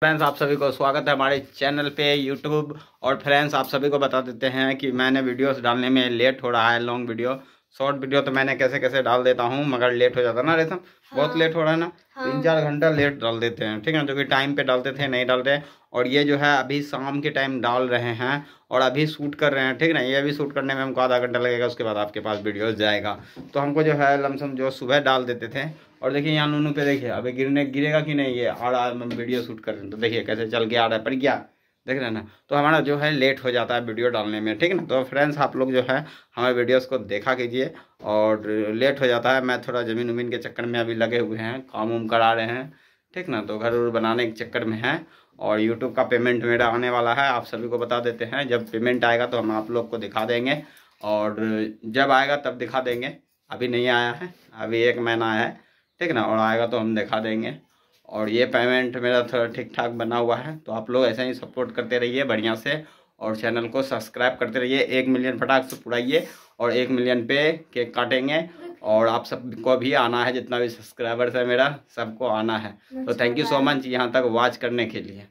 friends आप सभी को स्वागत है हमारे चैनल पे यूट्यूब और फ्रेंड्स आप सभी को बता देते हैं कि मैंने वीडियोस डालने में लेट हो रहा है लॉन्ग वीडियो शॉर्ट वीडियो तो मैंने कैसे कैसे डाल देता हूँ मगर लेट हो जाता है ना रेशम हाँ, बहुत लेट हो रहा है ना हाँ, तीन चार घंटा लेट डाल देते हैं ठीक है ना जो कि टाइम पे डालते थे नहीं डालते हैं और ये जो है अभी शाम के टाइम डाल रहे हैं और अभी शूट कर रहे हैं ठीक ना ये अभी शूट करने में हमको आधा घंटा लगेगा उसके बाद आपके पास वीडियोज़ जाएगा तो हमको जो है लमसम जो सुबह डाल देते थे और देखिए यहाँ नूनू पे देखिए अबे गिरने गिरेगा कि नहीं ये और हम वीडियो शूट कर रहे हैं तो देखिए कैसे चल गया आ रहा है पर क्या देख रहे हैं ना तो हमारा जो है लेट हो जाता है वीडियो डालने में ठीक है ना तो फ्रेंड्स आप लोग जो है हमारे वीडियोस को देखा कीजिए और लेट हो जाता है मैं थोड़ा ज़मीन उमीन के चक्कर में अभी लगे हुए हैं काम उम करा रहे हैं ठीक ना तो घर उर बनाने के चक्कर में है और यूट्यूब का पेमेंट मेरा आने वाला है आप सभी को बता देते हैं जब पेमेंट आएगा तो हम आप लोग को दिखा देंगे और जब आएगा तब दिखा देंगे अभी नहीं आया है अभी एक महीना आया है ठीक ना और आएगा तो हम दिखा देंगे और ये पेमेंट मेरा थोड़ा ठीक ठाक बना हुआ है तो आप लोग ऐसे ही सपोर्ट करते रहिए बढ़िया से और चैनल को सब्सक्राइब करते रहिए एक मिलियन फटाक से पुराइए और एक मिलियन पे केक काटेंगे और आप सबको भी आना है जितना भी सब्सक्राइबर्स है मेरा सबको आना है तो थैंक यू सो मच यहाँ तक वॉच करने के लिए